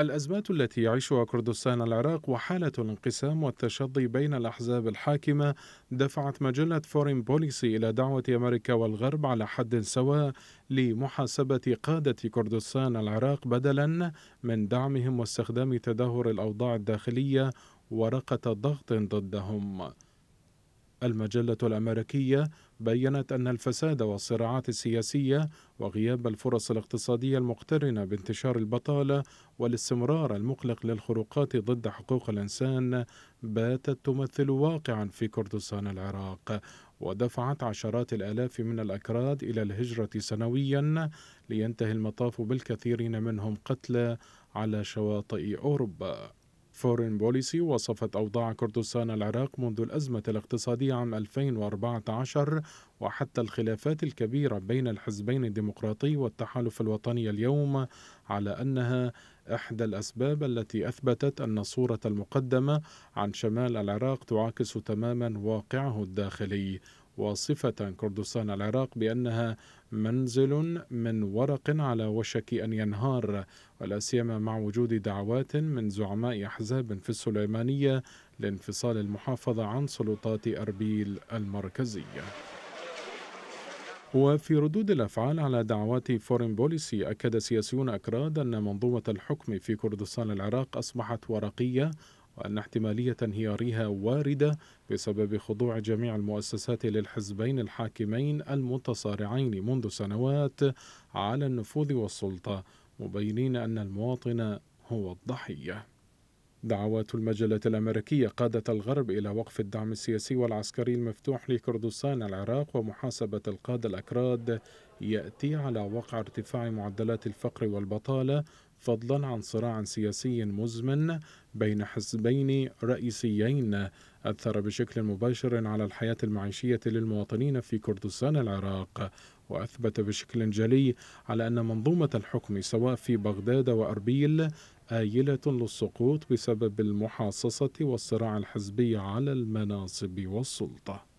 الأزمات التي يعيشها كردستان العراق وحالة الانقسام والتشظي بين الأحزاب الحاكمة دفعت مجلة فورين بوليسي إلى دعوة أمريكا والغرب على حد سواء لمحاسبة قادة كردستان العراق بدلا من دعمهم واستخدام تدهور الأوضاع الداخلية ورقة ضغط ضدهم المجلة الأمريكية بيّنت أن الفساد والصراعات السياسية وغياب الفرص الاقتصادية المقترنة بانتشار البطالة والاستمرار المقلق للخروقات ضد حقوق الإنسان باتت تمثل واقعا في كردستان العراق ودفعت عشرات الآلاف من الأكراد إلى الهجرة سنويا لينتهي المطاف بالكثيرين منهم قتلى على شواطئ أوروبا فورين بوليسي وصفت أوضاع كردستان العراق منذ الأزمة الاقتصادية عام 2014 وحتى الخلافات الكبيرة بين الحزبين الديمقراطي والتحالف الوطني اليوم على أنها إحدى الأسباب التي أثبتت أن الصورة المقدمة عن شمال العراق تعاكس تماما واقعه الداخلي واصفة كردستان العراق بأنها منزل من ورق على وشك أن ينهار ولا سيما مع وجود دعوات من زعماء أحزاب في السليمانية لانفصال المحافظة عن سلطات أربيل المركزية وفي ردود الافعال على دعوات فورين بوليسي اكد سياسيون اكراد ان منظومه الحكم في كردستان العراق اصبحت ورقيه وأن احتمالية انهيارها واردة بسبب خضوع جميع المؤسسات للحزبين الحاكمين المتصارعين منذ سنوات على النفوذ والسلطة مبينين أن المواطن هو الضحية دعوات المجلة الأمريكية قادت الغرب إلى وقف الدعم السياسي والعسكري المفتوح لكردستان العراق ومحاسبة القادة الأكراد يأتي على وقع ارتفاع معدلات الفقر والبطالة فضلا عن صراع سياسي مزمن بين حزبين رئيسيين أثر بشكل مباشر على الحياة المعيشية للمواطنين في كردستان العراق وأثبت بشكل جلي على أن منظومة الحكم سواء في بغداد وأربيل آيلة للسقوط بسبب المحاصصة والصراع الحزبي على المناصب والسلطة